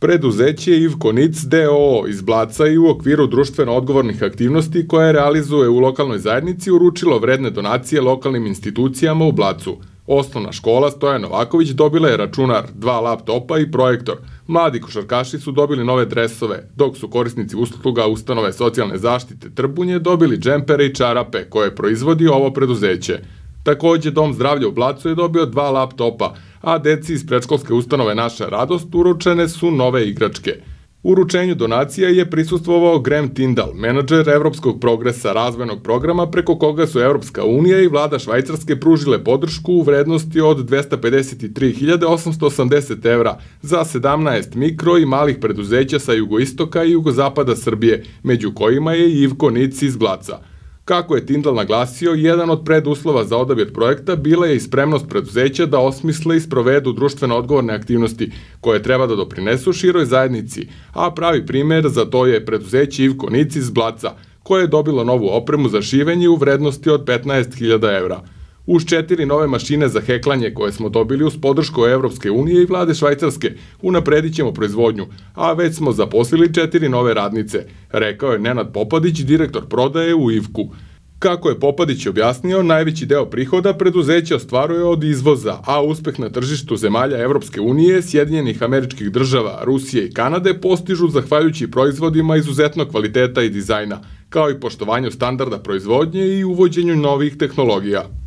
Preduzeće Ivkonic DOO iz Blaca i u okviru društveno odgovornih aktivnosti koje realizuje u lokalnoj zajednici uručilo vredne donacije lokalnim institucijama u Blacu. Osnovna škola Stojan Novaković dobila je računar, dva laptopa i projektor. Mladi košarkaši su dobili nove dresove, dok su korisnici usluga ustanove socijalne zaštite Trbunje dobili džempere i čarape koje proizvodi ovo preduzeće. Takođe, Dom zdravlja u Blacu je dobio dva laptopa, a deci iz prečkolske ustanove Naša radost uručene su nove igračke. U uručenju donacija je prisustvovao Graham Tindal, menadžer Evropskog progresa razvojnog programa preko koga su Evropska unija i vlada Švajcarske pružile podršku u vrednosti od 253.880 evra za 17 mikro i malih preduzeća sa jugoistoka i jugozapada Srbije, među kojima je Ivko Nic iz Blaca – Kako je Tindal naglasio, jedan od preduslova za odabir projekta bila je i spremnost preduzeća da osmisle i sprovedu društveno odgovorne aktivnosti koje treba da doprinesu široj zajednici, a pravi primer za to je preduzeće Ivko Nici iz Blaca, koje je dobilo novu opremu za šivenje u vrednosti od 15.000 evra uz četiri nove mašine za heklanje koje smo dobili uz podršku Evropske unije i vlade Švajcarske, unapredit ćemo proizvodnju, a već smo zaposlili četiri nove radnice, rekao je Nenad Popadić, direktor prodaje u Ivku. Kako je Popadić objasnio, najveći deo prihoda preduzeće ostvaruje od izvoza, a uspeh na tržištu zemalja Evropske unije, Sjedinjenih američkih država, Rusije i Kanade postižu zahvaljujući proizvodima izuzetnog kvaliteta i dizajna, kao i poštovanju standarda proizvodnje i uvođenju novih tehnologija.